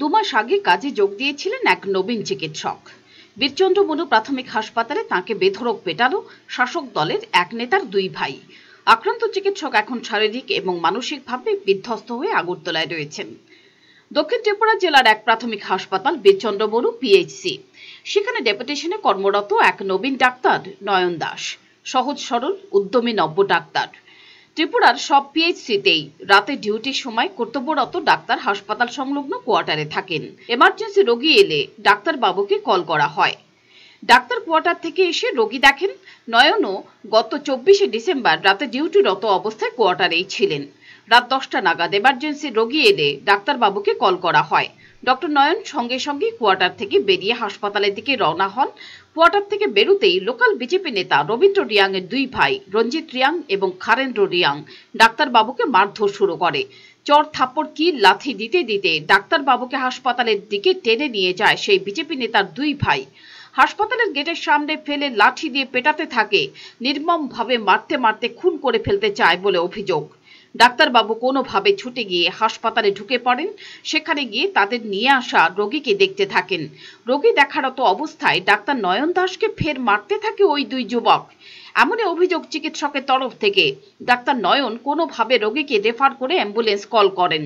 দুমাস আগে কাজে যোগ দিয়েছিলেন এক নবীন চিকিৎসক বীরচন্দ্র মনু প্রাথমিক হাসপাতালে তাকে বেধরক পেটালো শাসক দলের এক নেতার দুই ভাই আক্রান্ত চিকিৎসক এখন শারীরিক এবং মানসিকভাবে বিধ্বস্ত হয়ে আগরতলায় রয়েছেন দক্ষিণ ত্রিপুরা জেলার এক প্রাথমিক হাসপাতাল বীরচন্দ্র মনু পিএইচসি সেখানে ডেপুটেশনে কর্মরত এক নবীন ডাক্তার নয়ন দাস সহজ সরল উদ্যমী নব্য ডাক্তার ত্রিপুরার সব পিএইচসিতেই রাতে ডিউটির সময় কর্তব্যরত ডাক্তার হাসপাতাল সংলগ্ন কোয়ার্টারে থাকেন এমার্জেন্সি রোগী এলে ডাক্তার বাবুকে কল করা হয় ডাক্তার কোয়ার্টার থেকে এসে রোগী দেখেন নয়নও গত চব্বিশে ডিসেম্বর রাতে ডিউটিরত অবস্থায় কোয়ার্টারেই ছিলেন রাত দশটা নাগাদ এমার্জেন্সি রোগী এলে ডাক্তারবাবুকে কল করা হয় ডক্টর নয়ন সঙ্গে সঙ্গে কোয়ার্টার থেকে বেরিয়ে হাসপাতালের দিকে রওনা হন কোয়ার্টার থেকে বেরুতেই লোকাল বিজেপি নেতা রবীন্দ্র রিয়াং এর দুই ভাই রঞ্জিত রিয়াং এবং খারেন্দ্র রিয়াং ডাক্তারবাবুকে মারধর শুরু করে চর থাপ্পড় কি লাথি দিতে দিতে ডাক্তারবাবুকে হাসপাতালের দিকে টেনে নিয়ে যায় সেই বিজেপি নেতার দুই ভাই হাসপাতালের গেটের সামনে ফেলে লাঠি দিয়ে পেটাতে থাকে নির্মমভাবে মারতে মারতে খুন করে ফেলতে চায় বলে অভিযোগ ডাক্তারবাবু কোনোভাবে ছুটে গিয়ে হাসপাতালে ঢুকে পড়েন সেখানে গিয়ে তাদের নিয়ে আসা রোগীকে দেখতে থাকেন রোগী দেখারত অবস্থায় ডাক্তার নয়ন দাসকে ফের মারতে থাকে ওই দুই যুবক এমনই অভিযোগ চিকিৎসকের তরফ থেকে ডাক্তার নয়ন কোনোভাবে রোগীকে রেফার করে অ্যাম্বুলেন্স কল করেন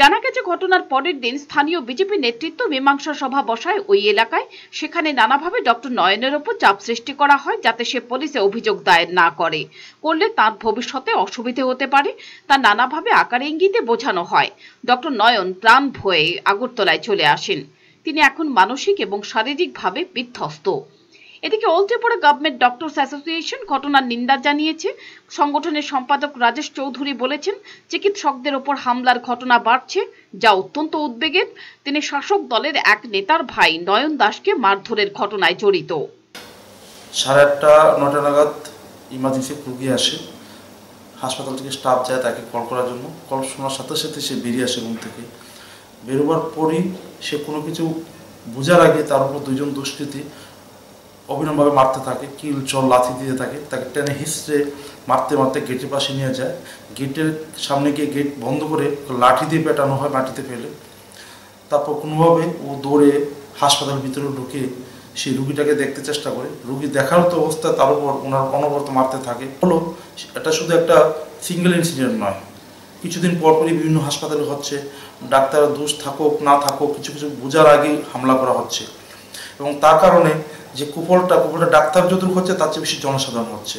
জানা গেছে ঘটনার পরের দিন স্থানীয় বিজেপি নেতৃত্ব মীমাংসা সভা বসায় ওই এলাকায় সেখানে নানাভাবে ডক্টর নয়নের ওপর চাপ সৃষ্টি করা হয় যাতে সে পুলিশে অভিযোগ দায়ের না করে করলে তার ভবিষ্যতে অসুবিধে হতে পারে তা নানাভাবে আকার ইঙ্গিতে বোঝানো হয় ডক্টর নয়ন প্রাণ ভয়ে আগরতলায় চলে আসেন তিনি এখন মানসিক এবং শারীরিকভাবে বিধ্বস্ত এদিকে ওল্টেপোড়া গভর্নমেন্ট ডক্টরস অ্যাসোসিয়েশন ঘটনার নিন্দা জানিয়েছে সংগঠনের সম্পাদক রাজেশ চৌধুরী বলেছেন চিকিৎসকদের ওপর হামলার ঘটনা বাড়ছে যা অত্যন্ত উদ্বেগের তিনি শাসক দলের এক নেতার ভাই নয়ন দাসকে মারধরের ঘটনায় জড়িত সাড়ে আটটা নটা নাগাদ ইমার্জেন্সি রুগী আসে হাসপাতাল থেকে স্টাফ যায় তাকে কল করার জন্য কল শোনার সাথে সাথে সে বেরিয়ে আসে রুম থেকে বেরোবার পরই সে কোনো কিছু বোঝার আগে তার উপর দুজন দুষ্কৃতী অভিনবভাবে মারতে থাকে কিল চল লাথি দিতে থাকে তাকে টেনে হিসড়ে মারতে মারতে গেটের পাশে নিয়ে যায় গেটের সামনে গিয়ে গেট বন্ধ করে লাঠি দিয়ে পেটানো হয় মাটিতে ফেলে তারপর কোনোভাবে ও দৌড়ে হাসপাতালের ভিতরে ঢুকে সেই রুগীটাকে দেখতে চেষ্টা করে রুগী দেখার তো অবস্থা তার উপর ওনার অনবরত মারতে থাকে হলো এটা শুধু একটা সিঙ্গেল ইনসিডেন্ট নয় কিছুদিন পরপরই বিভিন্ন হাসপাতালে হচ্ছে ডাক্তার দোষ থাকুক না থাকুক কিছু কিছু বোঝার আগেই হামলা করা হচ্ছে এবং তার কারণে যে কুফলটা কুফলটা ডাক্তার যতটুকু হচ্ছে তার চেয়ে বেশি জনসাধারণ হচ্ছে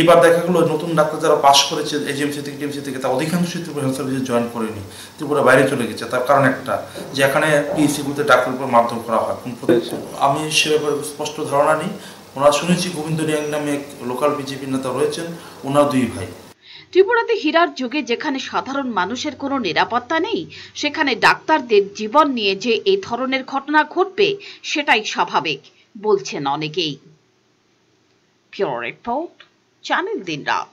এবার দেখা গেলো নতুন ডাক্তার যারা পাশ করেছে এজিএমসি থেকে টিএমসি থেকে তার অধিকাংশ ত্রিপুরা হেলথ সার্ভিসে জয়েন করেনি ত্রিপুরা বাইরে চলে গেছে তার কারণ একটা যে এখানে পিএসসিগুলোতে e ডাক্তারের উপর মারধর করা হয় আচ্ছা। আমি সে ব্যাপারে স্পষ্ট ধারণা নেই ওনারা শুনেছি গোবিন্দ নিয়াং নামে এক লোকাল বিজেপি নেতা রয়েছেন ওনার দুই ভাই ত্রিপুরাতে হীরার যুগে যেখানে সাধারণ মানুষের কোনো নিরাপত্তা নেই সেখানে ডাক্তারদের জীবন নিয়ে যে এই ধরনের ঘটনা ঘটবে সেটাই স্বাভাবিক বলছেন অনেকেই পিওর রিপোর্ট চ্যানেল দিন রাত